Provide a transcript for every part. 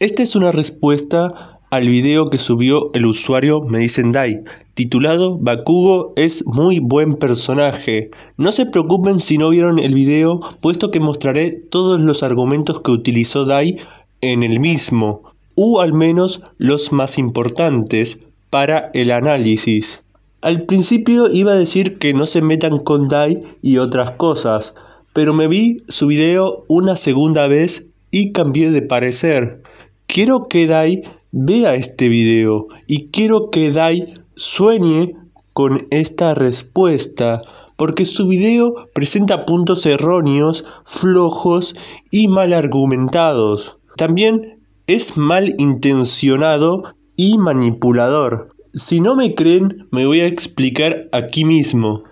Esta es una respuesta al video que subió el usuario Me dicen Dai, titulado Bakugo es muy buen personaje. No se preocupen si no vieron el video, puesto que mostraré todos los argumentos que utilizó Dai en el mismo, o al menos los más importantes para el análisis. Al principio iba a decir que no se metan con Dai y otras cosas, pero me vi su video una segunda vez y cambié de parecer. Quiero que Dai vea este video y quiero que Dai sueñe con esta respuesta, porque su video presenta puntos erróneos, flojos y mal argumentados. También es mal intencionado y manipulador. Si no me creen, me voy a explicar aquí mismo.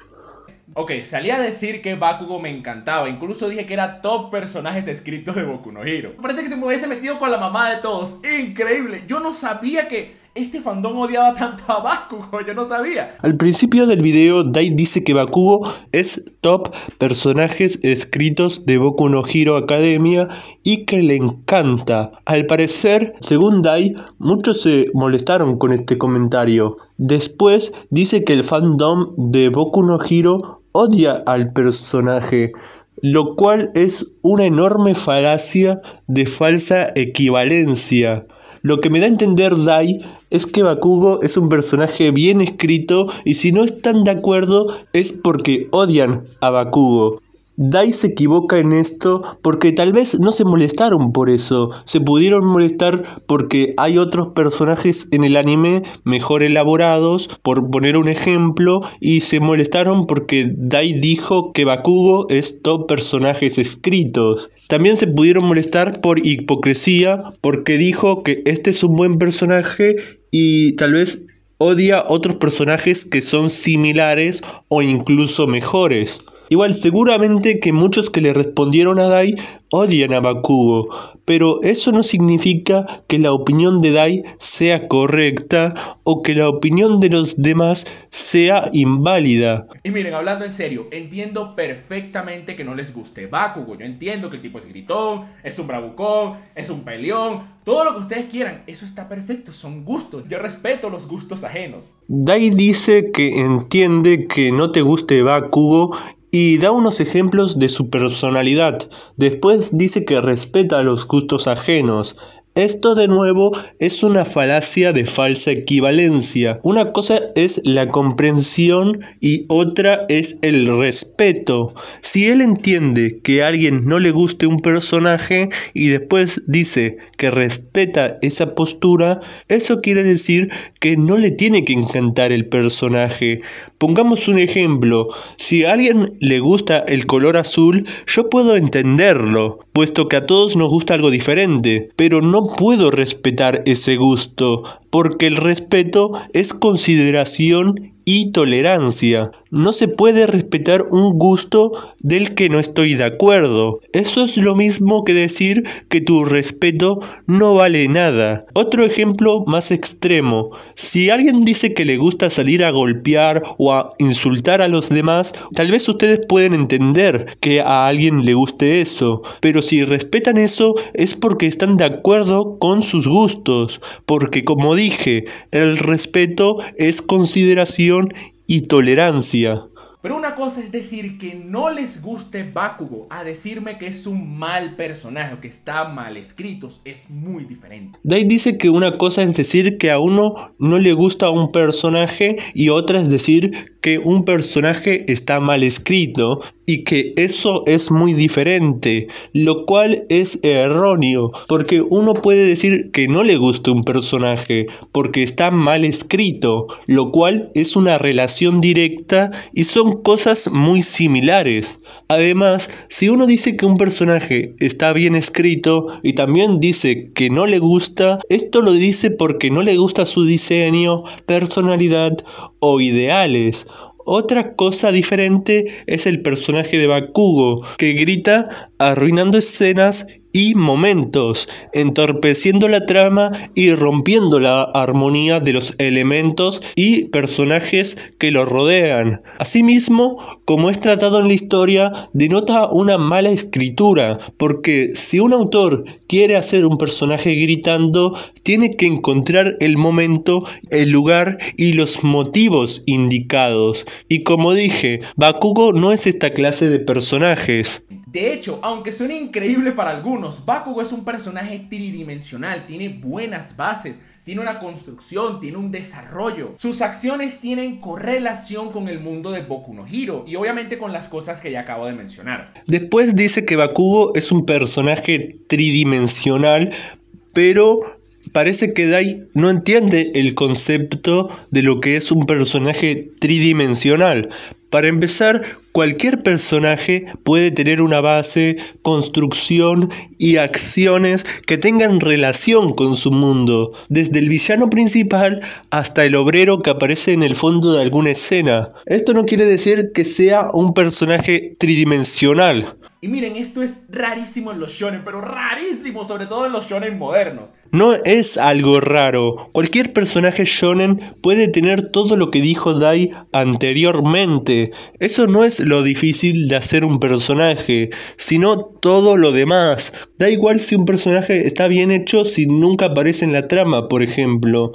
Ok, salí a decir que Bakugo me encantaba. Incluso dije que era top personajes escritos de Boku no Hero. Parece que se me hubiese metido con la mamá de todos. Increíble. Yo no sabía que este fandom odiaba tanto a Bakugo, yo no sabía. Al principio del video, Dai dice que Bakugo es top personajes escritos de Boku no Hero Academia y que le encanta. Al parecer, según Dai, muchos se molestaron con este comentario. Después dice que el fandom de Boku no Hero odia al personaje, lo cual es una enorme falacia de falsa equivalencia. Lo que me da a entender Dai es que Bakugo es un personaje bien escrito y si no están de acuerdo es porque odian a Bakugo. Dai se equivoca en esto porque tal vez no se molestaron por eso, se pudieron molestar porque hay otros personajes en el anime mejor elaborados, por poner un ejemplo, y se molestaron porque Dai dijo que Bakugo es top personajes escritos. También se pudieron molestar por hipocresía porque dijo que este es un buen personaje y tal vez odia otros personajes que son similares o incluso mejores. Igual, seguramente que muchos que le respondieron a Dai odian a Bakugo, pero eso no significa que la opinión de Dai sea correcta o que la opinión de los demás sea inválida. Y miren, hablando en serio, entiendo perfectamente que no les guste Bakugo. Yo entiendo que el tipo es gritón, es un bravucón, es un peleón, todo lo que ustedes quieran. Eso está perfecto, son gustos. Yo respeto los gustos ajenos. Dai dice que entiende que no te guste Bakugo y da unos ejemplos de su personalidad. Después dice que respeta los gustos ajenos, esto de nuevo es una falacia de falsa equivalencia. Una cosa es la comprensión y otra es el respeto. Si él entiende que a alguien no le guste un personaje y después dice que respeta esa postura, eso quiere decir que no le tiene que encantar el personaje. Pongamos un ejemplo, si a alguien le gusta el color azul, yo puedo entenderlo, puesto que a todos nos gusta algo diferente, pero no puedo respetar ese gusto, porque el respeto es consideración y tolerancia. No se puede respetar un gusto del que no estoy de acuerdo. Eso es lo mismo que decir que tu respeto no vale nada. Otro ejemplo más extremo. Si alguien dice que le gusta salir a golpear o a insultar a los demás, tal vez ustedes pueden entender que a alguien le guste eso. Pero si respetan eso es porque están de acuerdo con sus gustos. Porque como dije, el respeto es consideración y tolerancia pero una cosa es decir que no les guste Bakugo a decirme que es un mal personaje o que está mal escrito es muy diferente. Day dice que una cosa es decir que a uno no le gusta un personaje y otra es decir que un personaje está mal escrito y que eso es muy diferente, lo cual es erróneo, porque uno puede decir que no le gusta un personaje porque está mal escrito, lo cual es una relación directa y son cosas muy similares. Además, si uno dice que un personaje está bien escrito y también dice que no le gusta, esto lo dice porque no le gusta su diseño, personalidad o ideales. Otra cosa diferente es el personaje de Bakugo, que grita arruinando escenas momentos, entorpeciendo la trama y rompiendo la armonía de los elementos y personajes que lo rodean. Asimismo, como es tratado en la historia, denota una mala escritura, porque si un autor quiere hacer un personaje gritando, tiene que encontrar el momento, el lugar y los motivos indicados. Y como dije, Bakugo no es esta clase de personajes. De hecho, aunque suene increíble para algunos, Bakugo es un personaje tridimensional, tiene buenas bases, tiene una construcción, tiene un desarrollo. Sus acciones tienen correlación con el mundo de Boku no Hiro y obviamente con las cosas que ya acabo de mencionar. Después dice que Bakugo es un personaje tridimensional, pero parece que Dai no entiende el concepto de lo que es un personaje tridimensional, para empezar, cualquier personaje puede tener una base, construcción y acciones que tengan relación con su mundo, desde el villano principal hasta el obrero que aparece en el fondo de alguna escena. Esto no quiere decir que sea un personaje tridimensional, y miren, esto es rarísimo en los shonen, pero rarísimo, sobre todo en los shonen modernos. No es algo raro. Cualquier personaje shonen puede tener todo lo que dijo Dai anteriormente. Eso no es lo difícil de hacer un personaje, sino todo lo demás. Da igual si un personaje está bien hecho si nunca aparece en la trama, por ejemplo.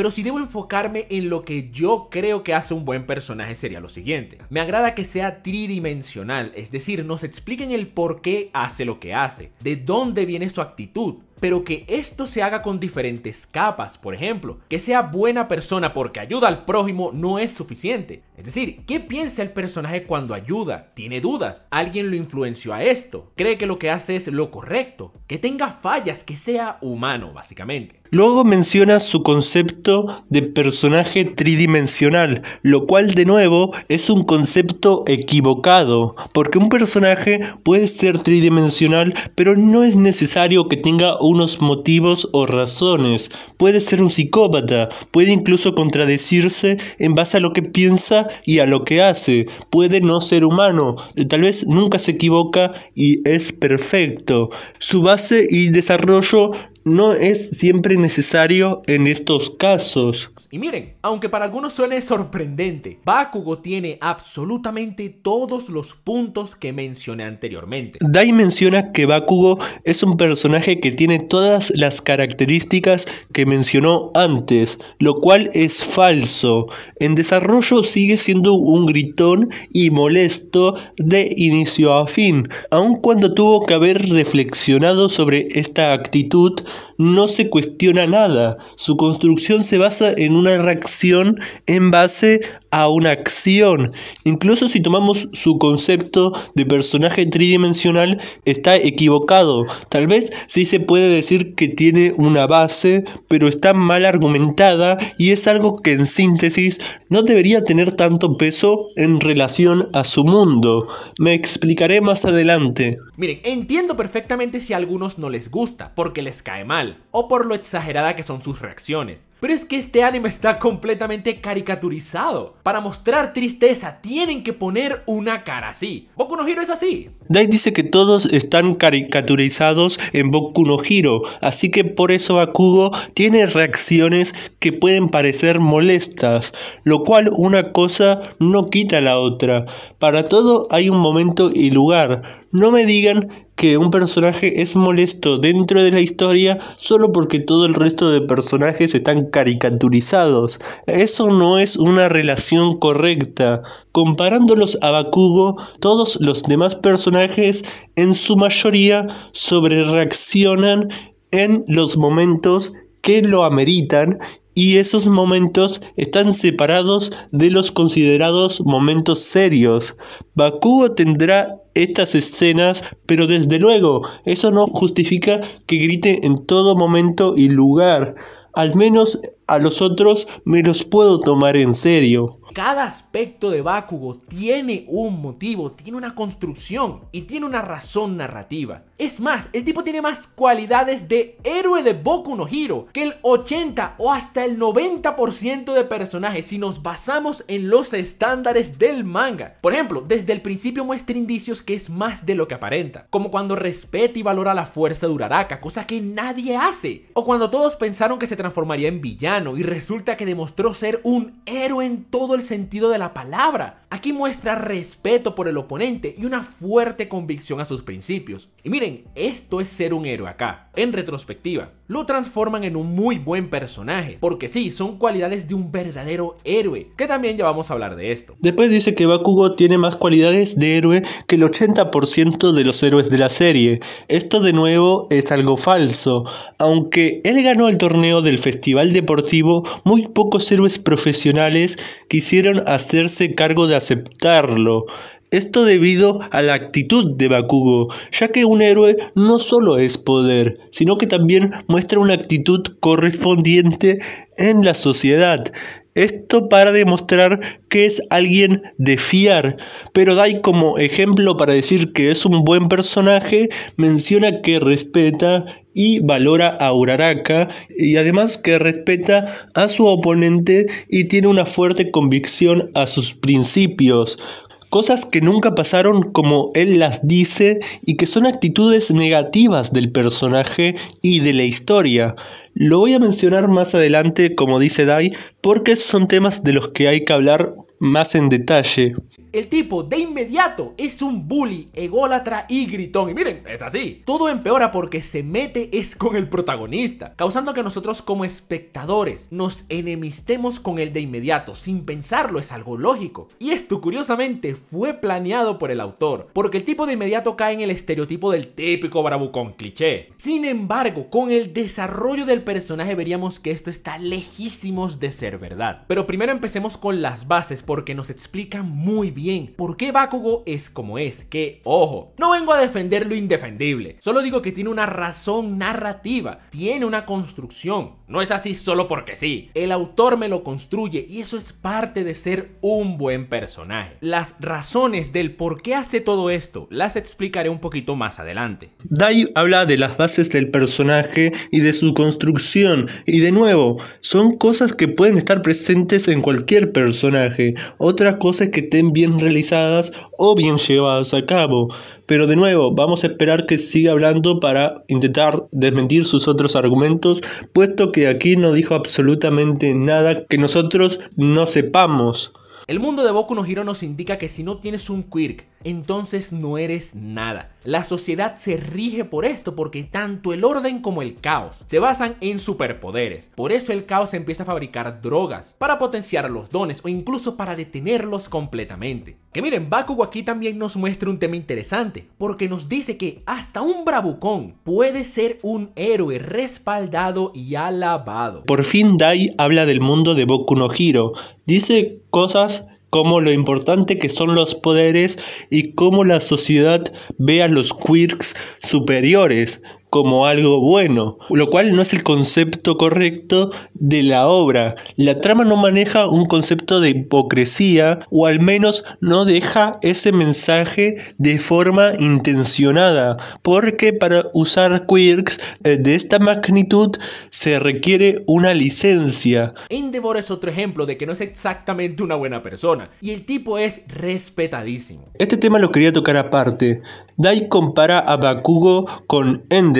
Pero si debo enfocarme en lo que yo creo que hace un buen personaje sería lo siguiente. Me agrada que sea tridimensional, es decir, nos expliquen el por qué hace lo que hace, de dónde viene su actitud, pero que esto se haga con diferentes capas, por ejemplo, que sea buena persona porque ayuda al prójimo no es suficiente. Es decir, ¿qué piensa el personaje cuando ayuda? ¿Tiene dudas? ¿Alguien lo influenció a esto? ¿Cree que lo que hace es lo correcto? Que tenga fallas, que sea humano, básicamente. Luego menciona su concepto de personaje tridimensional, lo cual de nuevo es un concepto equivocado, porque un personaje puede ser tridimensional, pero no es necesario que tenga unos motivos o razones. Puede ser un psicópata, puede incluso contradecirse en base a lo que piensa y a lo que hace, puede no ser humano, tal vez nunca se equivoca y es perfecto. Su base y desarrollo no es siempre necesario en estos casos. Y miren, aunque para algunos suene sorprendente, Bakugo tiene absolutamente todos los puntos que mencioné anteriormente. Dai menciona que Bakugo es un personaje que tiene todas las características que mencionó antes, lo cual es falso. En desarrollo sigue siendo un gritón y molesto de inicio a fin, aun cuando tuvo que haber reflexionado sobre esta actitud no se cuestiona nada. Su construcción se basa en una reacción en base a una acción. Incluso si tomamos su concepto de personaje tridimensional, está equivocado. Tal vez sí se puede decir que tiene una base, pero está mal argumentada y es algo que en síntesis no debería tener tanto peso en relación a su mundo. Me explicaré más adelante. Miren, entiendo perfectamente si a algunos no les gusta, porque les cae mal, o por lo exagerada que son sus reacciones. Pero es que este anime está completamente caricaturizado. Para mostrar tristeza tienen que poner una cara así. Boku no es así. Dai dice que todos están caricaturizados en Boku no Hiro, así que por eso Bakugo tiene reacciones que pueden parecer molestas, lo cual una cosa no quita la otra. Para todo hay un momento y lugar. No me digan que un personaje es molesto dentro de la historia solo porque todo el resto de personajes están caricaturizados. Eso no es una relación correcta. Comparándolos a Bakugo, todos los demás personajes en su mayoría sobre reaccionan en los momentos que lo ameritan y esos momentos están separados de los considerados momentos serios. Bakugo tendrá estas escenas, pero desde luego eso no justifica que grite en todo momento y lugar. Al menos a los otros me los puedo tomar en serio. Cada aspecto de Bakugo tiene un motivo, tiene una construcción y tiene una razón narrativa. Es más, el tipo tiene más cualidades de héroe de Boku no Hiro que el 80 o hasta el 90% de personajes si nos basamos en los estándares del manga. Por ejemplo, desde el principio muestra indicios que es más de lo que aparenta, como cuando respeta y valora la fuerza de Uraraka, cosa que nadie hace, o cuando todos pensaron que se transformaría en villano y resulta que demostró ser un héroe en todo el sentido de la palabra. Aquí muestra respeto por el oponente y una fuerte convicción a sus principios. Y miren, esto es ser un héroe acá, en retrospectiva. Lo transforman en un muy buen personaje, porque sí, son cualidades de un verdadero héroe, que también ya vamos a hablar de esto. Después dice que Bakugo tiene más cualidades de héroe que el 80% de los héroes de la serie. Esto de nuevo es algo falso. Aunque él ganó el torneo del Festival Deportivo, muy pocos héroes profesionales quisieron quisieron hacerse cargo de aceptarlo. Esto debido a la actitud de Bakugo, ya que un héroe no solo es poder, sino que también muestra una actitud correspondiente en la sociedad. Esto para demostrar que es alguien de fiar, pero Dai como ejemplo para decir que es un buen personaje, menciona que respeta y valora a Uraraka y además que respeta a su oponente y tiene una fuerte convicción a sus principios, cosas que nunca pasaron como él las dice y que son actitudes negativas del personaje y de la historia. Lo voy a mencionar más adelante, como dice Dai, porque son temas de los que hay que hablar más en detalle. El tipo de inmediato es un bully, ególatra y gritón. Y miren, es así. Todo empeora porque se mete es con el protagonista, causando que nosotros como espectadores nos enemistemos con el de inmediato. Sin pensarlo es algo lógico. Y esto curiosamente fue planeado por el autor, porque el tipo de inmediato cae en el estereotipo del típico bravucón cliché. Sin embargo, con el desarrollo del personaje veríamos que esto está lejísimos de ser verdad. Pero primero empecemos con las bases porque nos explica muy bien por qué Bakugo es como es, que ojo, no vengo a defender lo indefendible, solo digo que tiene una razón narrativa, tiene una construcción, no es así solo porque sí, el autor me lo construye y eso es parte de ser un buen personaje. Las razones del por qué hace todo esto las explicaré un poquito más adelante. Dai habla de las bases del personaje y de su construcción y de nuevo, son cosas que pueden estar presentes en cualquier personaje. Otras cosas que estén bien realizadas o bien llevadas a cabo. Pero de nuevo, vamos a esperar que siga hablando para intentar desmentir sus otros argumentos, puesto que aquí no dijo absolutamente nada que nosotros no sepamos. El mundo de Boku no Hero nos indica que si no tienes un quirk, entonces no eres nada. La sociedad se rige por esto porque tanto el orden como el caos se basan en superpoderes. Por eso el caos empieza a fabricar drogas para potenciar los dones o incluso para detenerlos completamente. Que miren, Bakugo aquí también nos muestra un tema interesante porque nos dice que hasta un bravucón puede ser un héroe respaldado y alabado. Por fin Dai habla del mundo de Boku no Hiro. Dice cosas como lo importante que son los poderes y cómo la sociedad ve a los quirks superiores, como algo bueno, lo cual no es el concepto correcto de la obra. La trama no maneja un concepto de hipocresía o al menos no deja ese mensaje de forma intencionada, porque para usar quirks eh, de esta magnitud se requiere una licencia. Endeavor es otro ejemplo de que no es exactamente una buena persona y el tipo es respetadísimo. Este tema lo quería tocar aparte. Dai compara a Bakugo con Endeavor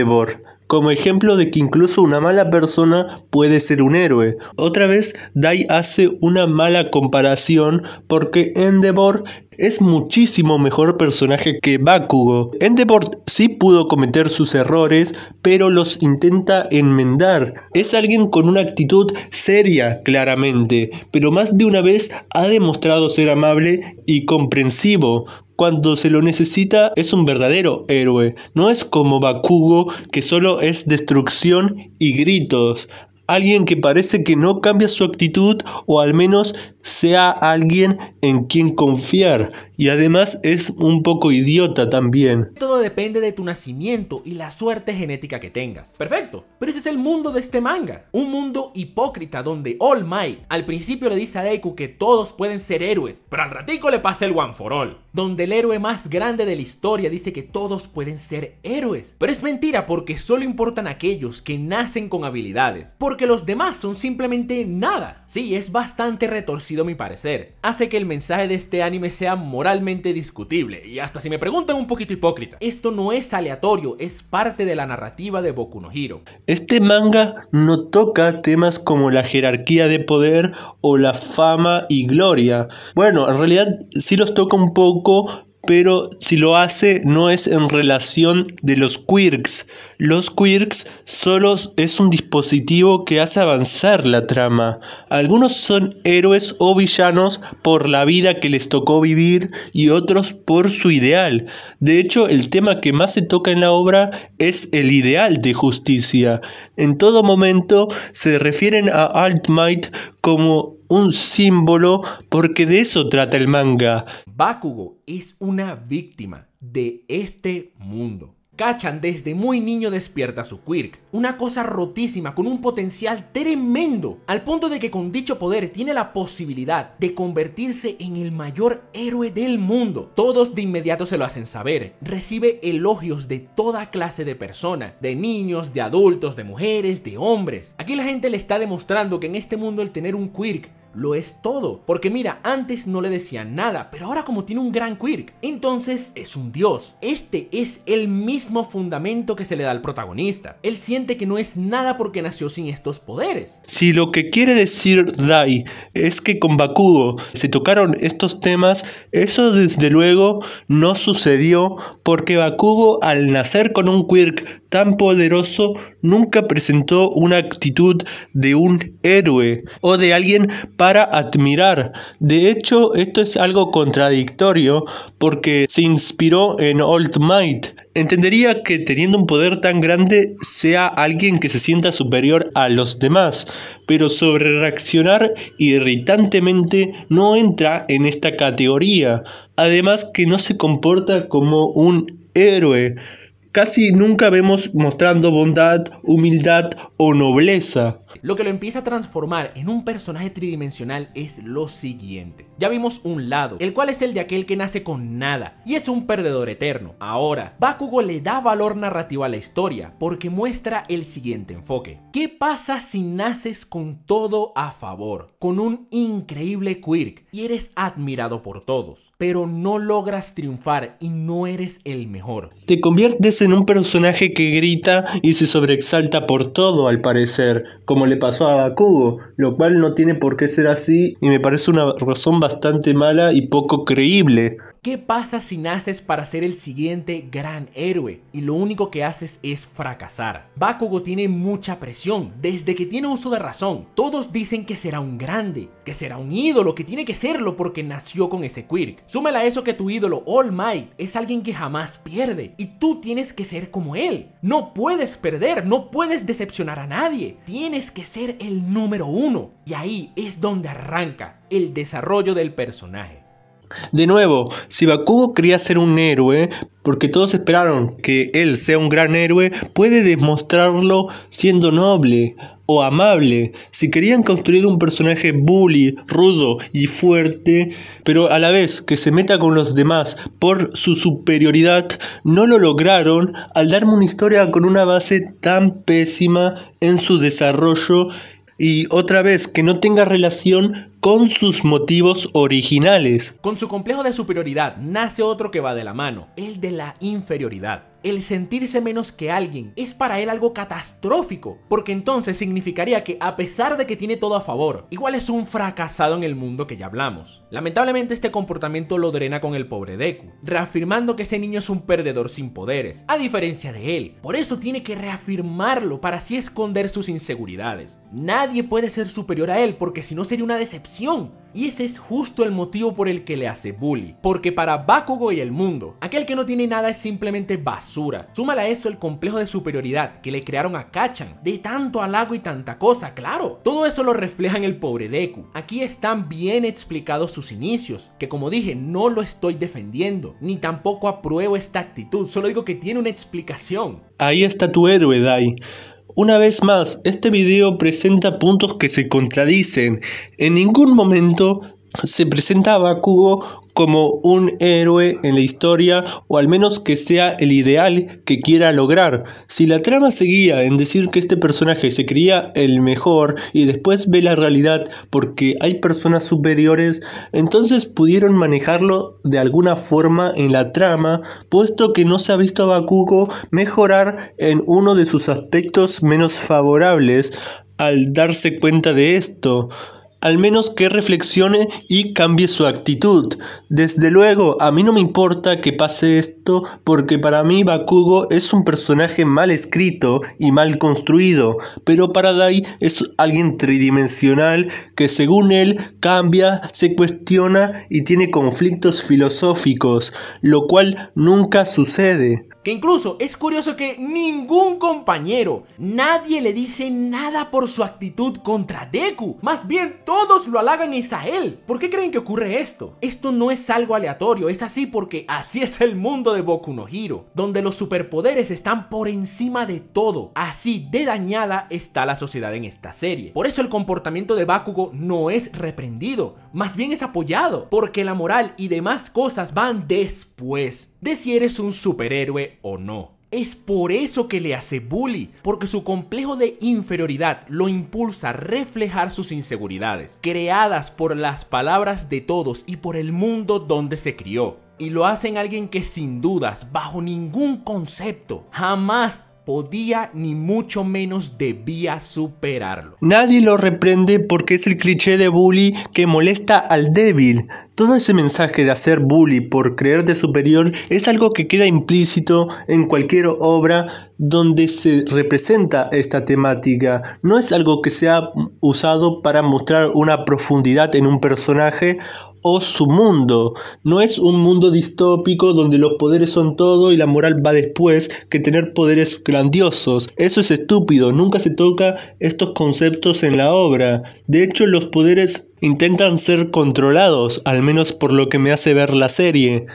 como ejemplo de que incluso una mala persona puede ser un héroe. Otra vez, Dai hace una mala comparación porque Endeavor es muchísimo mejor personaje que Bakugo. Endeport sí pudo cometer sus errores, pero los intenta enmendar. Es alguien con una actitud seria, claramente, pero más de una vez ha demostrado ser amable y comprensivo. Cuando se lo necesita es un verdadero héroe, no es como Bakugo que solo es destrucción y gritos alguien que parece que no cambia su actitud o al menos sea alguien en quien confiar y además es un poco idiota también. Todo depende de tu nacimiento y la suerte genética que tengas. Perfecto, pero ese es el mundo de este manga. Un mundo hipócrita donde All Might al principio le dice a Deku que todos pueden ser héroes, pero al ratico le pasa el One for All. Donde el héroe más grande de la historia dice que todos pueden ser héroes. Pero es mentira porque solo importan aquellos que nacen con habilidades. Porque los demás son simplemente nada. Sí, es bastante retorcido mi parecer. Hace que el mensaje de este anime sea moral discutible y hasta si me preguntan un poquito hipócrita. Esto no es aleatorio, es parte de la narrativa de Boku no Este manga no toca temas como la jerarquía de poder o la fama y gloria. Bueno, en realidad sí los toca un poco, pero si lo hace no es en relación de los quirks, los quirks solo es un dispositivo que hace avanzar la trama. Algunos son héroes o villanos por la vida que les tocó vivir y otros por su ideal. De hecho, el tema que más se toca en la obra es el ideal de justicia. En todo momento se refieren a Might como un símbolo porque de eso trata el manga. Bakugo es una víctima de este mundo. Cachan desde muy niño despierta su Quirk, una cosa rotísima con un potencial tremendo, al punto de que con dicho poder tiene la posibilidad de convertirse en el mayor héroe del mundo. Todos de inmediato se lo hacen saber, recibe elogios de toda clase de personas, de niños, de adultos, de mujeres, de hombres. Aquí la gente le está demostrando que en este mundo el tener un Quirk lo es todo. Porque mira, antes no le decían nada, pero ahora como tiene un gran quirk, entonces es un dios. Este es el mismo fundamento que se le da al protagonista. Él siente que no es nada porque nació sin estos poderes. Si lo que quiere decir Dai es que con Bakugo se tocaron estos temas, eso desde luego no sucedió porque Bakugo al nacer con un quirk tan poderoso nunca presentó una actitud de un héroe o de alguien para admirar. De hecho, esto es algo contradictorio porque se inspiró en Old Might. Entendería que teniendo un poder tan grande sea alguien que se sienta superior a los demás, pero sobre reaccionar irritantemente no entra en esta categoría. Además que no se comporta como un héroe, Casi nunca vemos mostrando bondad, humildad o nobleza. Lo que lo empieza a transformar en un personaje tridimensional es lo siguiente. Ya vimos un lado, el cual es el de aquel que nace con nada y es un perdedor eterno. Ahora, Bakugo le da valor narrativo a la historia porque muestra el siguiente enfoque. ¿Qué pasa si naces con todo a favor, con un increíble quirk y eres admirado por todos? pero no logras triunfar y no eres el mejor. Te conviertes en un personaje que grita y se sobreexalta por todo, al parecer, como le pasó a Bakugo, lo cual no tiene por qué ser así y me parece una razón bastante mala y poco creíble. ¿Qué pasa si naces para ser el siguiente gran héroe y lo único que haces es fracasar? Bakugo tiene mucha presión desde que tiene uso de razón. Todos dicen que será un grande, que será un ídolo, que tiene que serlo porque nació con ese quirk. Súmela a eso que tu ídolo All Might es alguien que jamás pierde y tú tienes que ser como él. No puedes perder, no puedes decepcionar a nadie. Tienes que ser el número uno. Y ahí es donde arranca el desarrollo del personaje. De nuevo, si Bakugo quería ser un héroe, porque todos esperaron que él sea un gran héroe, puede demostrarlo siendo noble o amable. Si querían construir un personaje bully, rudo y fuerte, pero a la vez que se meta con los demás por su superioridad, no lo lograron al darme una historia con una base tan pésima en su desarrollo y otra vez que no tenga relación con sus motivos originales. Con su complejo de superioridad nace otro que va de la mano, el de la inferioridad. El sentirse menos que alguien es para él algo catastrófico, porque entonces significaría que a pesar de que tiene todo a favor, igual es un fracasado en el mundo que ya hablamos. Lamentablemente este comportamiento lo drena con el pobre Deku, reafirmando que ese niño es un perdedor sin poderes, a diferencia de él. Por eso tiene que reafirmarlo para así esconder sus inseguridades. Nadie puede ser superior a él porque si no sería una decepción y ese es justo el motivo por el que le hace bully. Porque para Bakugo y el mundo, aquel que no tiene nada es simplemente basura. Súmale a eso el complejo de superioridad que le crearon a Kachan, de tanto halago y tanta cosa, claro. Todo eso lo refleja en el pobre Deku. Aquí están bien explicados sus inicios, que como dije, no lo estoy defendiendo, ni tampoco apruebo esta actitud, solo digo que tiene una explicación. Ahí está tu héroe, Dai. Una vez más, este video presenta puntos que se contradicen. En ningún momento se presentaba a como un héroe en la historia o al menos que sea el ideal que quiera lograr. Si la trama seguía en decir que este personaje se creía el mejor y después ve la realidad porque hay personas superiores, entonces pudieron manejarlo de alguna forma en la trama, puesto que no se ha visto a Bakugo mejorar en uno de sus aspectos menos favorables al darse cuenta de esto al menos que reflexione y cambie su actitud. Desde luego, a mí no me importa que pase esto porque para mí Bakugo es un personaje mal escrito y mal construido, pero para Dai es alguien tridimensional que según él cambia, se cuestiona y tiene conflictos filosóficos, lo cual nunca sucede. Que incluso es curioso que ningún compañero, nadie le dice nada por su actitud contra Deku. Más bien, todos lo halagan a él. ¿Por qué creen que ocurre esto? Esto no es algo aleatorio, es así porque así es el mundo de de Boku no Hiro, donde los superpoderes están por encima de todo. Así de dañada está la sociedad en esta serie. Por eso el comportamiento de Bakugo no es reprendido, más bien es apoyado, porque la moral y demás cosas van después de si eres un superhéroe o no. Es por eso que le hace bully, porque su complejo de inferioridad lo impulsa a reflejar sus inseguridades, creadas por las palabras de todos y por el mundo donde se crió y lo hacen alguien que sin dudas, bajo ningún concepto, jamás podía ni mucho menos debía superarlo. Nadie lo reprende porque es el cliché de bully que molesta al débil. Todo ese mensaje de hacer bully por creer de superior es algo que queda implícito en cualquier obra donde se representa esta temática. No es algo que sea usado para mostrar una profundidad en un personaje o su mundo. No es un mundo distópico donde los poderes son todo y la moral va después que tener poderes grandiosos. Eso es estúpido, nunca se toca estos conceptos en la obra. De hecho, los poderes intentan ser controlados, al menos por lo que me hace ver la serie.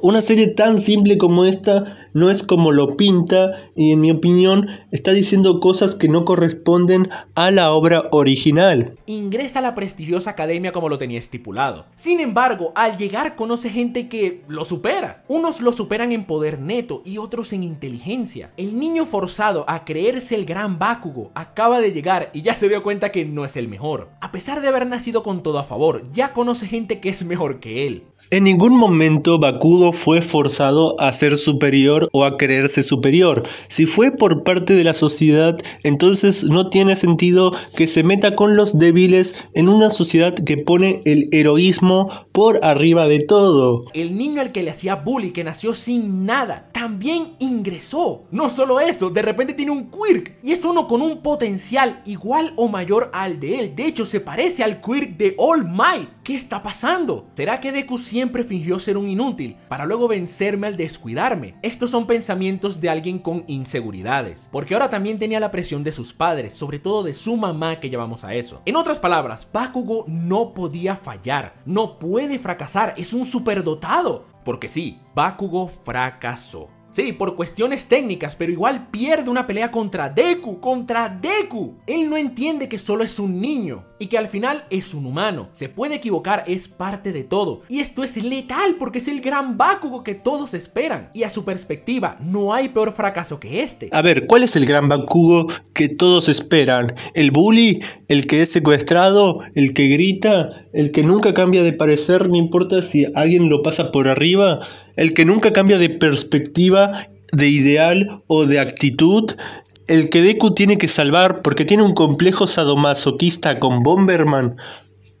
Una serie tan simple como esta no es como lo pinta y en mi opinión está diciendo cosas que no corresponden a la obra original. Ingresa a la prestigiosa academia como lo tenía estipulado. Sin embargo, al llegar conoce gente que lo supera. Unos lo superan en poder neto y otros en inteligencia. El niño forzado a creerse el gran Bakugo acaba de llegar y ya se dio cuenta que no es el mejor. A pesar de haber nacido con todo a favor, ya conoce gente que es mejor que él. En ningún momento Bakugo fue forzado a ser superior o a creerse superior. Si fue por parte de la sociedad, entonces no tiene sentido que se meta con los débiles en una sociedad que pone el heroísmo por arriba de todo. El niño al que le hacía bully, que nació sin nada, también ingresó. No solo eso, de repente tiene un quirk y es uno con un potencial igual o mayor al de él. De hecho, se parece al quirk de All Might. ¿Qué está pasando? ¿Será que Deku siempre fingió ser un inútil para luego vencerme al descuidarme? Esto son pensamientos de alguien con inseguridades, porque ahora también tenía la presión de sus padres, sobre todo de su mamá que llevamos a eso. En otras palabras, Bakugo no podía fallar, no puede fracasar, es un superdotado. Porque sí, Bakugo fracasó. Sí, por cuestiones técnicas, pero igual pierde una pelea contra Deku, contra Deku. Él no entiende que solo es un niño y que al final es un humano. Se puede equivocar, es parte de todo. Y esto es letal porque es el gran Bakugo que todos esperan. Y a su perspectiva, no hay peor fracaso que este. A ver, ¿cuál es el gran Bakugo que todos esperan? ¿El bully? ¿El que es secuestrado? ¿El que grita? ¿El que nunca cambia de parecer? No importa si alguien lo pasa por arriba el que nunca cambia de perspectiva, de ideal o de actitud, el que Deku tiene que salvar porque tiene un complejo sadomasoquista con Bomberman.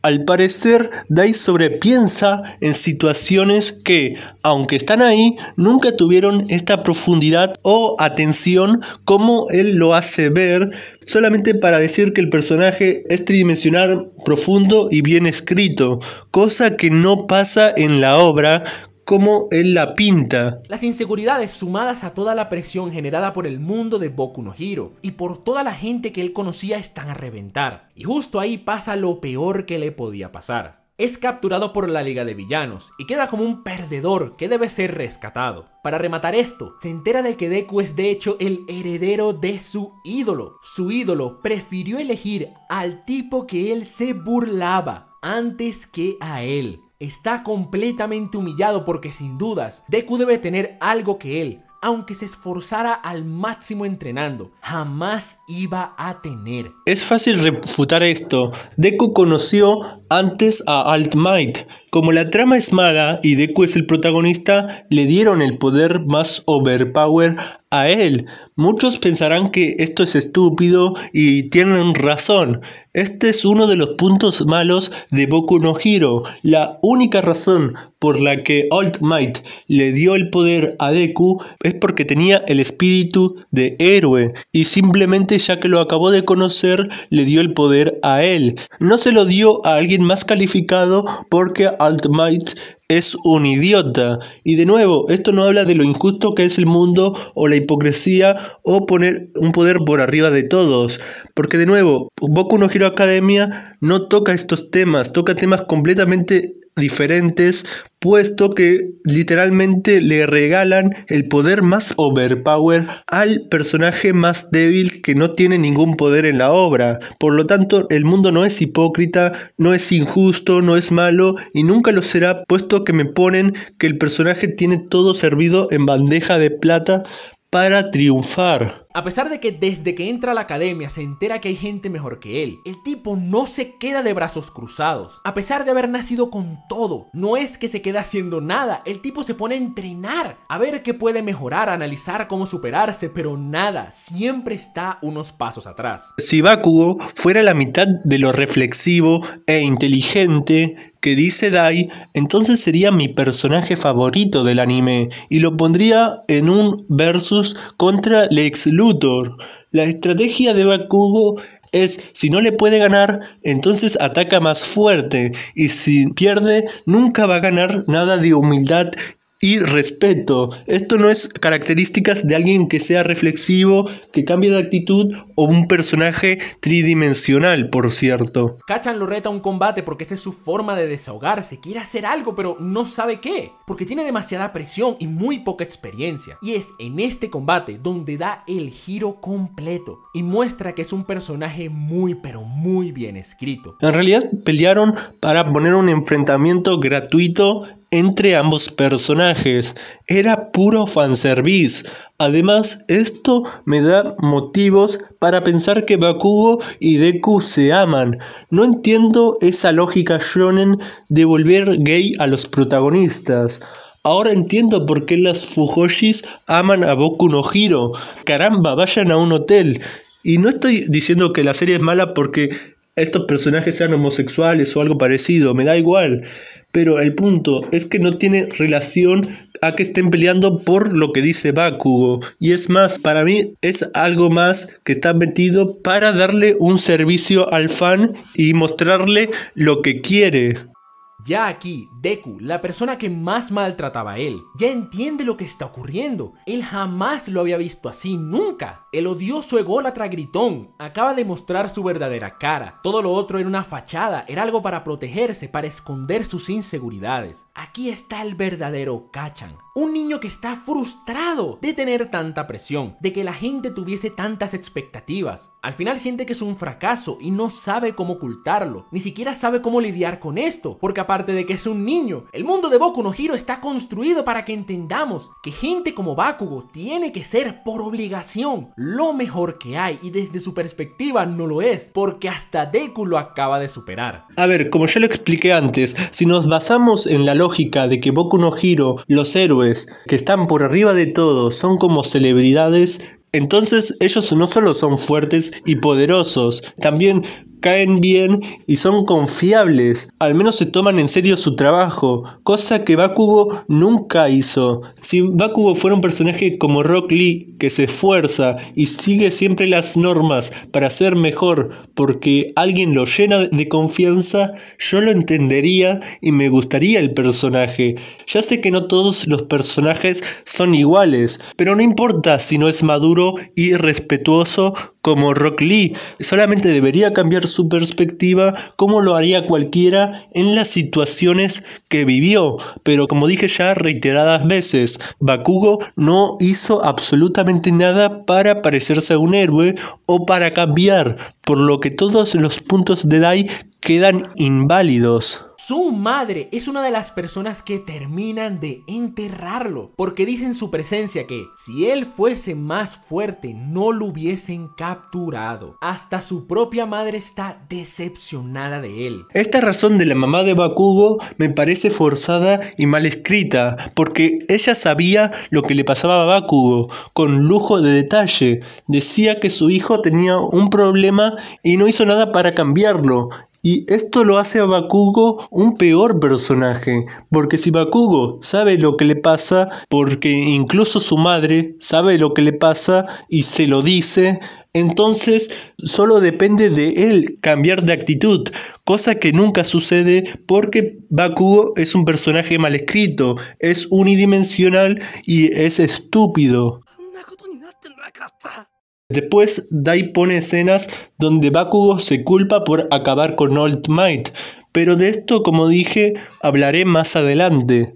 Al parecer, Dai sobrepiensa en situaciones que, aunque están ahí, nunca tuvieron esta profundidad o atención como él lo hace ver, solamente para decir que el personaje es tridimensional, profundo y bien escrito, cosa que no pasa en la obra, como él la pinta. Las inseguridades sumadas a toda la presión generada por el mundo de Boku no Hiro y por toda la gente que él conocía están a reventar. Y justo ahí pasa lo peor que le podía pasar es capturado por la Liga de Villanos y queda como un perdedor que debe ser rescatado. Para rematar esto, se entera de que Deku es de hecho el heredero de su ídolo. Su ídolo prefirió elegir al tipo que él se burlaba antes que a él está completamente humillado porque sin dudas Deku debe tener algo que él, aunque se esforzara al máximo entrenando, jamás iba a tener. Es fácil refutar esto. Deku conoció antes a Alt Might. Como la trama es mala y Deku es el protagonista, le dieron el poder más overpower a él. Muchos pensarán que esto es estúpido y tienen razón. Este es uno de los puntos malos de Boku no Hiro. La única razón por la que Alt Might le dio el poder a Deku es porque tenía el espíritu de héroe y simplemente ya que lo acabó de conocer le dio el poder a él. No se lo dio a alguien más calificado porque Alt Might es un idiota. Y de nuevo, esto no habla de lo injusto que es el mundo o la hipocresía o poner un poder por arriba de todos. Porque de nuevo, Boku no Hero Academia no toca estos temas, toca temas completamente diferentes puesto que literalmente le regalan el poder más overpower al personaje más débil que no tiene ningún poder en la obra. Por lo tanto, el mundo no es hipócrita, no es injusto, no es malo y nunca lo será, puesto que me ponen que el personaje tiene todo servido en bandeja de plata para triunfar. A pesar de que desde que entra a la academia se entera que hay gente mejor que él, el tipo no se queda de brazos cruzados. A pesar de haber nacido con todo, no es que se queda haciendo nada, el tipo se pone a entrenar, a ver qué puede mejorar, analizar cómo superarse, pero nada, siempre está unos pasos atrás. Si Bakugo fuera la mitad de lo reflexivo e inteligente que dice Dai, entonces sería mi personaje favorito del anime y lo pondría en un versus contra Lex Luthor la estrategia de Bakugo es si no le puede ganar, entonces ataca más fuerte y si pierde, nunca va a ganar nada de humildad y respeto. Esto no es características de alguien que sea reflexivo, que cambie de actitud o un personaje tridimensional, por cierto. Cachan lo reta a un combate porque esta es su forma de desahogarse, quiere hacer algo pero no sabe qué, porque tiene demasiada presión y muy poca experiencia. Y es en este combate donde da el giro completo y muestra que es un personaje muy pero muy bien escrito. En realidad pelearon para poner un enfrentamiento gratuito entre ambos personajes. Era puro fanservice. Además, esto me da motivos para pensar que Bakugo y Deku se aman. No entiendo esa lógica shonen de volver gay a los protagonistas. Ahora entiendo por qué las Fujoshis aman a Boku no Hiro. Caramba, vayan a un hotel. Y no estoy diciendo que la serie es mala porque estos personajes sean homosexuales o algo parecido, me da igual. Pero el punto es que no tiene relación a que estén peleando por lo que dice Bakugo. Y es más, para mí es algo más que está metido para darle un servicio al fan y mostrarle lo que quiere. Ya aquí, Deku, la persona que más maltrataba a él, ya entiende lo que está ocurriendo. Él jamás lo había visto así, nunca. El odioso ególatra gritón acaba de mostrar su verdadera cara. Todo lo otro era una fachada, era algo para protegerse, para esconder sus inseguridades. Aquí está el verdadero Kachan. Un niño que está frustrado de tener tanta presión, de que la gente tuviese tantas expectativas. Al final siente que es un fracaso y no sabe cómo ocultarlo, ni siquiera sabe cómo lidiar con esto, porque aparte de que es un niño. El mundo de Boku no Hiro está construido para que entendamos que gente como Bakugo tiene que ser por obligación lo mejor que hay y desde su perspectiva no lo es, porque hasta Deku lo acaba de superar. A ver, como ya lo expliqué antes, si nos basamos en la lógica de que Boku no Hiro, los héroes que están por arriba de todo, son como celebridades, entonces ellos no solo son fuertes y poderosos, también caen bien y son confiables, al menos se toman en serio su trabajo, cosa que Bakugo nunca hizo. Si Bakugo fuera un personaje como Rock Lee, que se esfuerza y sigue siempre las normas para ser mejor porque alguien lo llena de confianza, yo lo entendería y me gustaría el personaje. Ya sé que no todos los personajes son iguales, pero no importa si no es maduro y respetuoso como Rock Lee. Solamente debería cambiar su perspectiva como lo haría cualquiera en las situaciones que vivió. Pero como dije ya reiteradas veces, Bakugo no hizo absolutamente nada para parecerse a un héroe o para cambiar, por lo que todos los puntos de Dai quedan inválidos. Su madre es una de las personas que terminan de enterrarlo, porque dice en su presencia que si él fuese más fuerte no lo hubiesen capturado. Hasta su propia madre está decepcionada de él. Esta razón de la mamá de Bakugo me parece forzada y mal escrita, porque ella sabía lo que le pasaba a Bakugo, con lujo de detalle. Decía que su hijo tenía un problema y no hizo nada para cambiarlo. Y esto lo hace a Bakugo un peor personaje, porque si Bakugo sabe lo que le pasa, porque incluso su madre sabe lo que le pasa y se lo dice, entonces solo depende de él cambiar de actitud, cosa que nunca sucede porque Bakugo es un personaje mal escrito, es unidimensional y es estúpido. Después, Dai pone escenas donde Bakugo se culpa por acabar con Old Might, pero de esto, como dije, hablaré más adelante.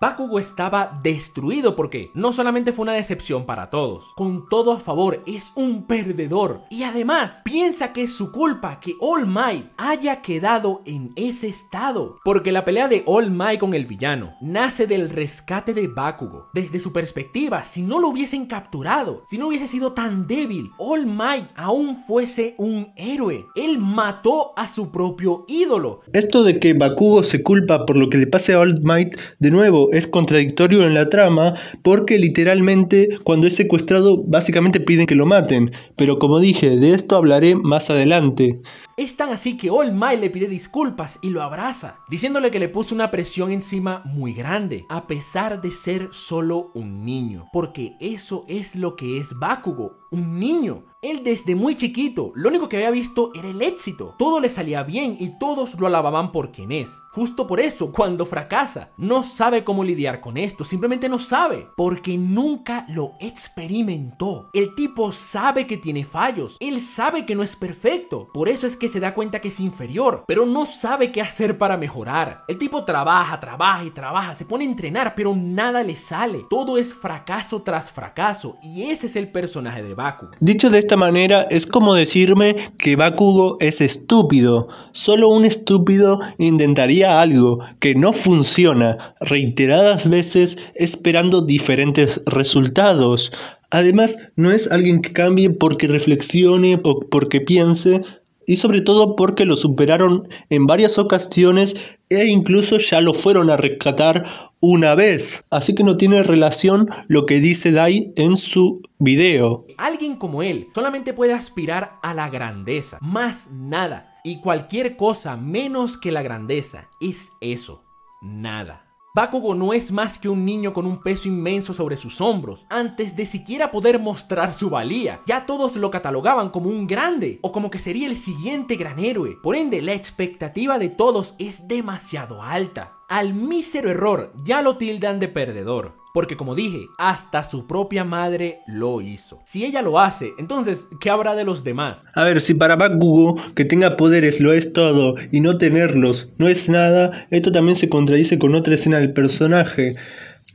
Bakugo estaba destruido porque no solamente fue una decepción para todos, con todo a favor es un perdedor y además piensa que es su culpa que All Might haya quedado en ese estado, porque la pelea de All Might con el villano nace del rescate de Bakugo. Desde su perspectiva, si no lo hubiesen capturado, si no hubiese sido tan débil, All Might aún fuese un héroe. Él mató a su propio ídolo. Esto de que Bakugo se culpa por lo que le pase a All Might, de nuevo, es contradictorio en la trama porque literalmente cuando es secuestrado básicamente piden que lo maten. Pero como dije, de esto hablaré más adelante. Es tan así que All le pide disculpas y lo abraza, diciéndole que le puso una presión encima muy grande, a pesar de ser solo un niño. Porque eso es lo que es Bakugo, un niño. Él desde muy chiquito, lo único que había visto era el éxito. Todo le salía bien y todos lo alababan por quien es. Justo por eso, cuando fracasa, no sabe cómo lidiar con esto, simplemente no sabe, porque nunca lo experimentó. El tipo sabe que tiene fallos, él sabe que no es perfecto, por eso es que se da cuenta que es inferior, pero no sabe qué hacer para mejorar. El tipo trabaja, trabaja y trabaja, se pone a entrenar, pero nada le sale. Todo es fracaso tras fracaso, y ese es el personaje de Baku. Dicho de esta manera, es como decirme que Bakugo es estúpido. Solo un estúpido intentaría algo que no funciona reiteradas veces esperando diferentes resultados. Además, no es alguien que cambie porque reflexione o porque piense, y sobre todo porque lo superaron en varias ocasiones e incluso ya lo fueron a rescatar una vez. Así que no tiene relación lo que dice Dai en su video. Alguien como él solamente puede aspirar a la grandeza, más nada. Y cualquier cosa menos que la grandeza es eso, nada. Bakugo no es más que un niño con un peso inmenso sobre sus hombros, antes de siquiera poder mostrar su valía. Ya todos lo catalogaban como un grande, o como que sería el siguiente gran héroe. Por ende, la expectativa de todos es demasiado alta al mísero error ya lo tildan de perdedor. Porque como dije, hasta su propia madre lo hizo. Si ella lo hace, entonces, ¿qué habrá de los demás? A ver, si para Bakugo que tenga poderes lo es todo y no tenerlos no es nada, esto también se contradice con otra escena del personaje.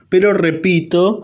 Pero repito,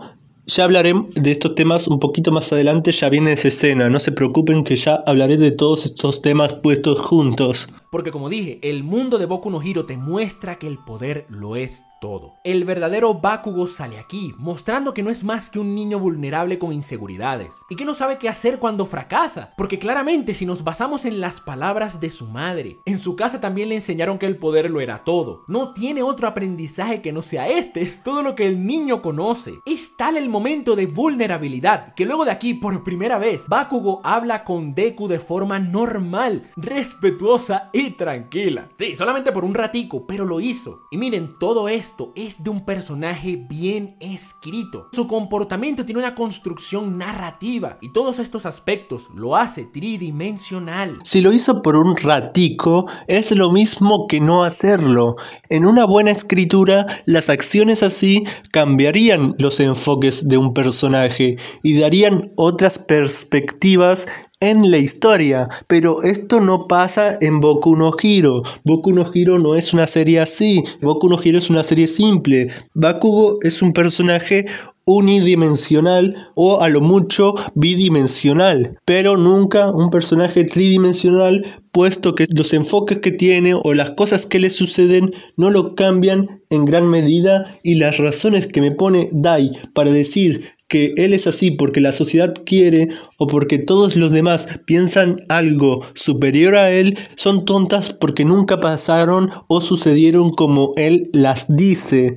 ya hablaré de estos temas un poquito más adelante, ya viene esa escena, no se preocupen que ya hablaré de todos estos temas puestos juntos. Porque como dije, el mundo de Boku no Hiro te muestra que el poder lo es todo. El verdadero Bakugo sale aquí, mostrando que no es más que un niño vulnerable con inseguridades y que no sabe qué hacer cuando fracasa, porque claramente si nos basamos en las palabras de su madre, en su casa también le enseñaron que el poder lo era todo. No tiene otro aprendizaje que no sea este, es todo lo que el niño conoce. Es tal el momento de vulnerabilidad que luego de aquí por primera vez Bakugo habla con Deku de forma normal, respetuosa y tranquila. Sí, solamente por un ratico, pero lo hizo. Y miren, todo esto esto es de un personaje bien escrito. Su comportamiento tiene una construcción narrativa y todos estos aspectos lo hace tridimensional. Si lo hizo por un ratico, es lo mismo que no hacerlo. En una buena escritura, las acciones así cambiarían los enfoques de un personaje y darían otras perspectivas en la historia, pero esto no pasa en Boku no Hiro. Boku no Hiro no es una serie así, Boku no Hiro es una serie simple. Bakugo es un personaje unidimensional o a lo mucho bidimensional, pero nunca un personaje tridimensional, puesto que los enfoques que tiene o las cosas que le suceden no lo cambian en gran medida y las razones que me pone Dai para decir que él es así porque la sociedad quiere o porque todos los demás piensan algo superior a él, son tontas porque nunca pasaron o sucedieron como él las dice.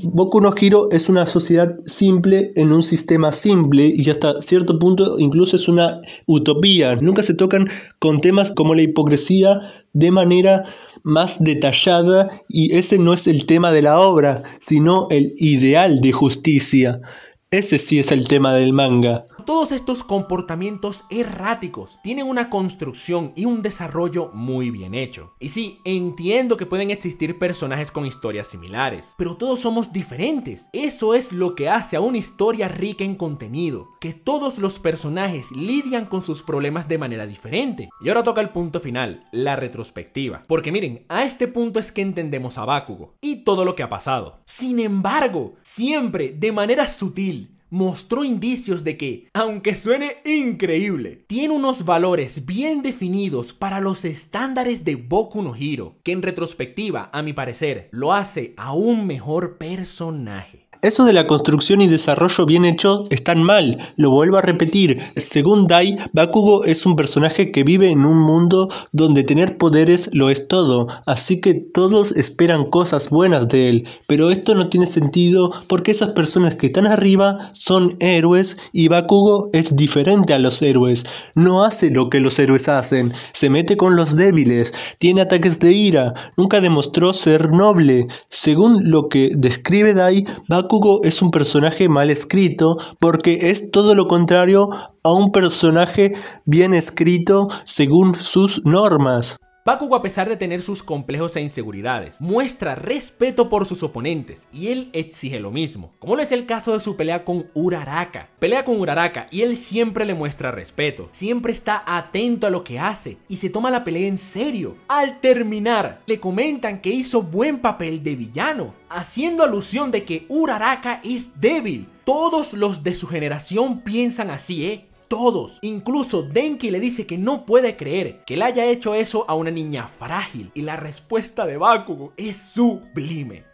Boku no Hiro es una sociedad simple en un sistema simple y hasta cierto punto incluso es una utopía. Nunca se tocan con temas como la hipocresía de manera más detallada y ese no es el tema de la obra, sino el ideal de justicia. Ese sí es el tema del manga. Todos estos comportamientos erráticos tienen una construcción y un desarrollo muy bien hecho. Y sí, entiendo que pueden existir personajes con historias similares, pero todos somos diferentes. Eso es lo que hace a una historia rica en contenido, que todos los personajes lidian con sus problemas de manera diferente. Y ahora toca el punto final, la retrospectiva. Porque miren, a este punto es que entendemos a Bakugo y todo lo que ha pasado. Sin embargo, siempre de manera sutil mostró indicios de que, aunque suene increíble, tiene unos valores bien definidos para los estándares de Boku no Hiro, que en retrospectiva, a mi parecer, lo hace a un mejor personaje. Eso de la construcción y desarrollo bien hecho están mal, lo vuelvo a repetir. Según Dai, Bakugo es un personaje que vive en un mundo donde tener poderes lo es todo, así que todos esperan cosas buenas de él, pero esto no tiene sentido porque esas personas que están arriba son héroes y Bakugo es diferente a los héroes, no hace lo que los héroes hacen, se mete con los débiles, tiene ataques de ira, nunca demostró ser noble. Según lo que describe Dai, Bakugo Bakugo es un personaje mal escrito porque es todo lo contrario a un personaje bien escrito según sus normas. Bakugo a pesar de tener sus complejos e inseguridades, muestra respeto por sus oponentes y él exige lo mismo, como lo es el caso de su pelea con Uraraka. Pelea con Uraraka y él siempre le muestra respeto, siempre está atento a lo que hace y se toma la pelea en serio. Al terminar, le comentan que hizo buen papel de villano, haciendo alusión de que Uraraka es débil. Todos los de su generación piensan así, ¿eh? todos. Incluso Denki le dice que no puede creer que le haya hecho eso a una niña frágil. Y la respuesta de Bakugo es sublime.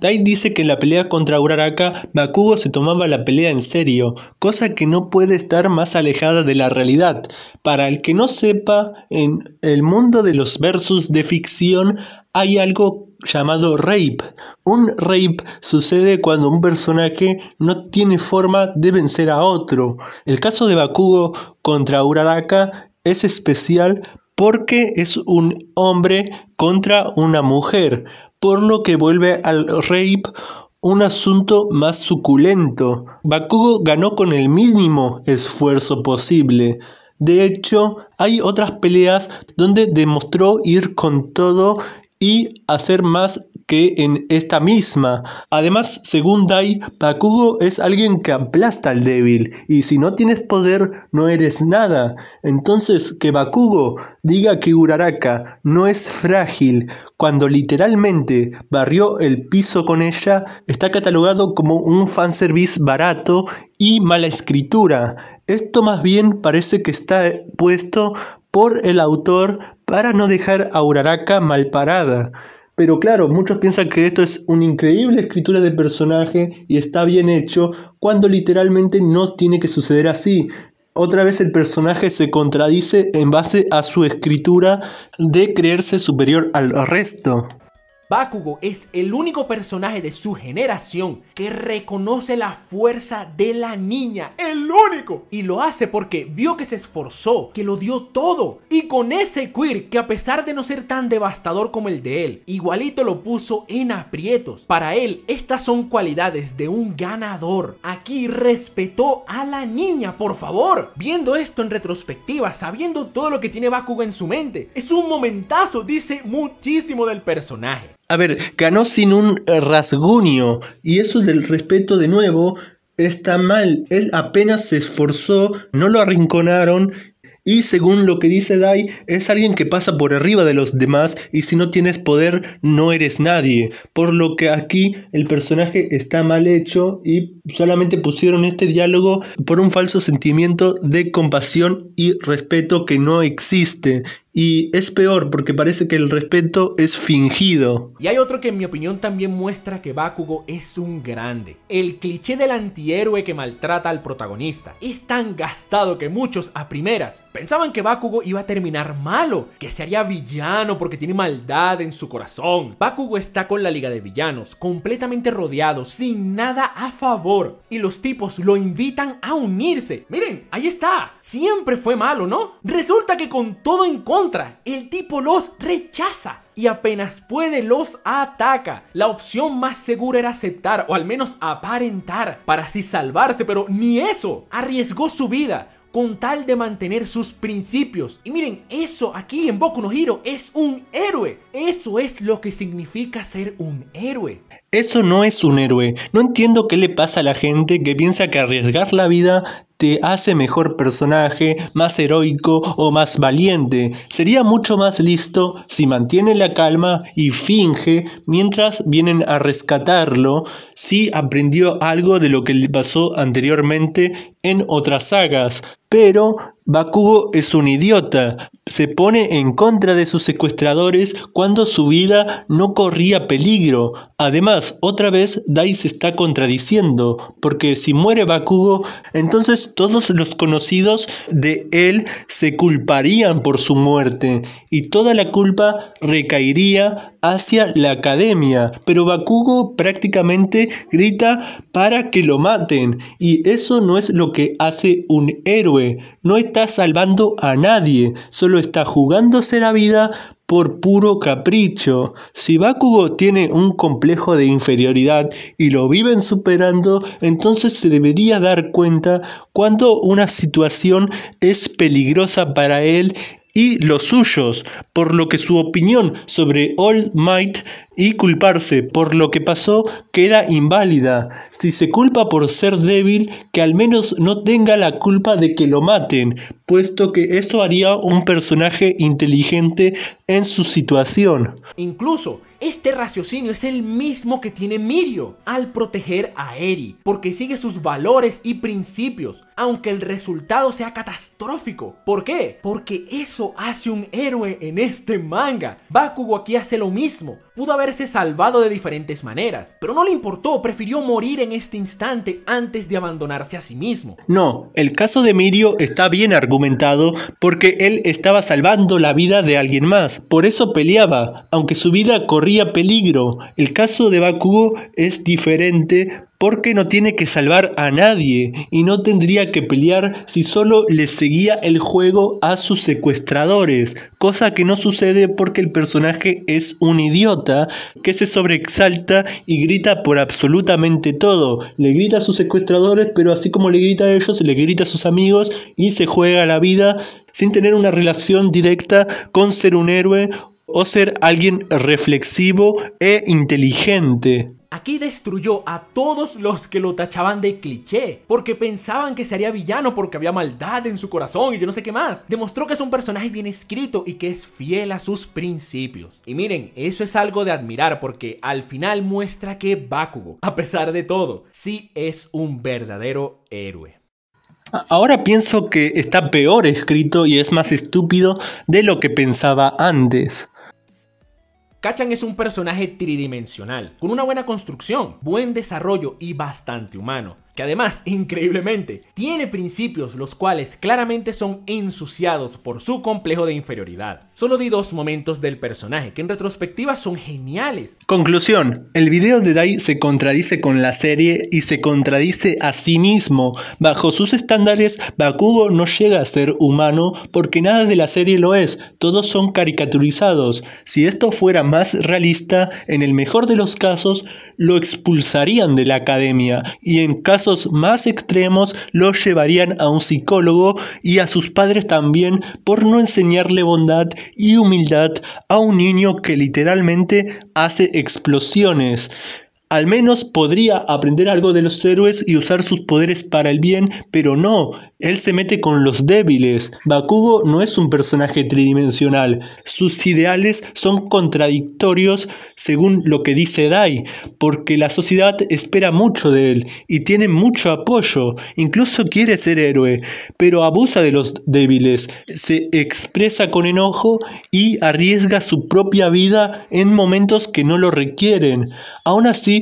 Dai dice que en la pelea contra Uraraka, Bakugo se tomaba la pelea en serio, cosa que no puede estar más alejada de la realidad. Para el que no sepa, en el mundo de los versus de ficción hay algo llamado rape. Un rape sucede cuando un personaje no tiene forma de vencer a otro. El caso de Bakugo contra Uraraka es especial porque es un hombre contra una mujer, por lo que vuelve al rape un asunto más suculento. Bakugo ganó con el mínimo esfuerzo posible. De hecho, hay otras peleas donde demostró ir con todo y hacer más que en esta misma. Además, según Dai, ...Bakugo es alguien que aplasta al débil y si no tienes poder no eres nada. Entonces, que Bakugo diga que Uraraka no es frágil cuando literalmente barrió el piso con ella está catalogado como un fanservice barato y mala escritura. Esto más bien parece que está puesto por el autor para no dejar a Uraraka mal parada. Pero claro, muchos piensan que esto es una increíble escritura de personaje y está bien hecho, cuando literalmente no tiene que suceder así. Otra vez el personaje se contradice en base a su escritura de creerse superior al resto. Bakugo es el único personaje de su generación que reconoce la fuerza de la niña, el único. Y lo hace porque vio que se esforzó, que lo dio todo. Y con ese queer, que a pesar de no ser tan devastador como el de él, igualito lo puso en aprietos. Para él, estas son cualidades de un ganador. Aquí respetó a la niña, por favor. Viendo esto en retrospectiva, sabiendo todo lo que tiene Bakugo en su mente, es un momentazo, dice muchísimo del personaje. A ver, ganó sin un rasguño y eso del respeto de nuevo está mal. Él apenas se esforzó, no lo arrinconaron y según lo que dice Dai, es alguien que pasa por arriba de los demás y si no tienes poder no eres nadie. Por lo que aquí el personaje está mal hecho y solamente pusieron este diálogo por un falso sentimiento de compasión y respeto que no existe. Y es peor porque parece que el respeto es fingido. Y hay otro que en mi opinión también muestra que Bakugo es un grande. El cliché del antihéroe que maltrata al protagonista. Es tan gastado que muchos a primeras pensaban que Bakugo iba a terminar malo, que se haría villano porque tiene maldad en su corazón. Bakugo está con la Liga de Villanos, completamente rodeado, sin nada a favor. Y los tipos lo invitan a unirse. Miren, ahí está. Siempre fue malo, ¿no? Resulta que con todo en contra el tipo los rechaza y apenas puede los ataca. La opción más segura era aceptar o al menos aparentar para así salvarse, pero ni eso. Arriesgó su vida con tal de mantener sus principios. Y miren, eso aquí en Boku no Hiro es un héroe. Eso es lo que significa ser un héroe. Eso no es un héroe. No entiendo qué le pasa a la gente que piensa que arriesgar la vida te hace mejor personaje, más heroico o más valiente. Sería mucho más listo si mantiene la calma y finge mientras vienen a rescatarlo si aprendió algo de lo que le pasó anteriormente en otras sagas. Pero Bakugo es un idiota, se pone en contra de sus secuestradores cuando su vida no corría peligro. Además, otra vez Dai se está contradiciendo, porque si muere Bakugo, entonces todos los conocidos de él se culparían por su muerte y toda la culpa recaería hacia la academia. Pero Bakugo prácticamente grita para que lo maten y eso no es lo que hace un héroe no está salvando a nadie, solo está jugándose la vida por puro capricho. Si Bakugo tiene un complejo de inferioridad y lo viven superando, entonces se debería dar cuenta cuando una situación es peligrosa para él y los suyos, por lo que su opinión sobre All Might y culparse por lo que pasó queda inválida. Si se culpa por ser débil, que al menos no tenga la culpa de que lo maten, puesto que eso haría un personaje inteligente en su situación. Incluso, este raciocinio es el mismo que tiene Mirio al proteger a Eri, porque sigue sus valores y principios, aunque el resultado sea catastrófico. ¿Por qué? Porque eso hace un héroe en este manga. Bakugo aquí hace lo mismo. Pudo haber haberse salvado de diferentes maneras, pero no le importó, prefirió morir en este instante antes de abandonarse a sí mismo. No, el caso de Mirio está bien argumentado porque él estaba salvando la vida de alguien más, por eso peleaba, aunque su vida corría peligro. El caso de Bakugo es diferente porque no tiene que salvar a nadie y no tendría que pelear si solo le seguía el juego a sus secuestradores, cosa que no sucede porque el personaje es un idiota que se sobreexalta y grita por absolutamente todo. Le grita a sus secuestradores, pero así como le grita a ellos, le grita a sus amigos y se juega la vida sin tener una relación directa con ser un héroe o ser alguien reflexivo e inteligente. Aquí destruyó a todos los que lo tachaban de cliché, porque pensaban que sería villano porque había maldad en su corazón y yo no sé qué más. Demostró que es un personaje bien escrito y que es fiel a sus principios. Y miren, eso es algo de admirar porque al final muestra que Bakugo, a pesar de todo, sí es un verdadero héroe. Ahora pienso que está peor escrito y es más estúpido de lo que pensaba antes. Kachan es un personaje tridimensional, con una buena construcción, buen desarrollo y bastante humano que además, increíblemente, tiene principios los cuales claramente son ensuciados por su complejo de inferioridad. Solo di dos momentos del personaje que en retrospectiva son geniales. Conclusión, el video de Dai se contradice con la serie y se contradice a sí mismo. Bajo sus estándares, Bakugo no llega a ser humano porque nada de la serie lo es, todos son caricaturizados. Si esto fuera más realista, en el mejor de los casos, lo expulsarían de la academia y en caso más extremos los llevarían a un psicólogo y a sus padres también por no enseñarle bondad y humildad a un niño que literalmente hace explosiones. Al menos podría aprender algo de los héroes y usar sus poderes para el bien, pero no, él se mete con los débiles. Bakugo no es un personaje tridimensional, sus ideales son contradictorios según lo que dice Dai, porque la sociedad espera mucho de él y tiene mucho apoyo, incluso quiere ser héroe, pero abusa de los débiles, se expresa con enojo y arriesga su propia vida en momentos que no lo requieren. Aún así,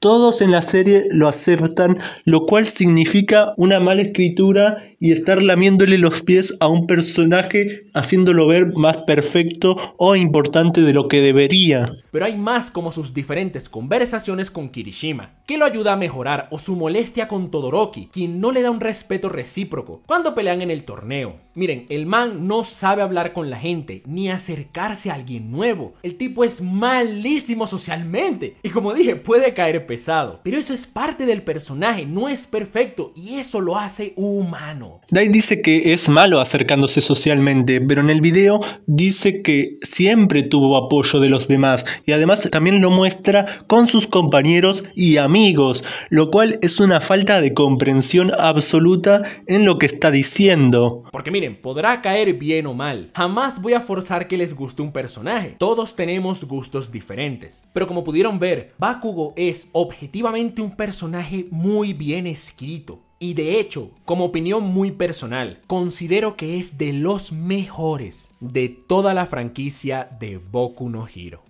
todos en la serie lo aceptan, lo cual significa una mala escritura y estar lamiéndole los pies a un personaje haciéndolo ver más perfecto o importante de lo que debería. Pero hay más como sus diferentes conversaciones con Kirishima, que lo ayuda a mejorar, o su molestia con Todoroki, quien no le da un respeto recíproco cuando pelean en el torneo. Miren, el man no sabe hablar con la gente ni acercarse a alguien nuevo. El tipo es malísimo socialmente y como dije, puede caer pesado. Pero eso es parte del personaje, no es perfecto y eso lo hace humano. Dai dice que es malo acercándose socialmente, pero en el video dice que siempre tuvo apoyo de los demás y además también lo muestra con sus compañeros y amigos, lo cual es una falta de comprensión absoluta en lo que está diciendo. Porque miren, podrá caer bien o mal, jamás voy a forzar que les guste un personaje, todos tenemos gustos diferentes. Pero como pudieron ver, Bakugo es objetivamente un personaje muy bien escrito. Y de hecho, como opinión muy personal, considero que es de los mejores de toda la franquicia de Boku no Hero.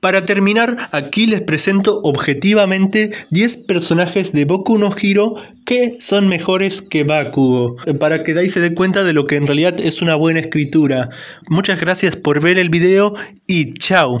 Para terminar, aquí les presento objetivamente 10 personajes de Boku no Hiro que son mejores que Bakugo, para que de se dé cuenta de lo que en realidad es una buena escritura. Muchas gracias por ver el video y chao.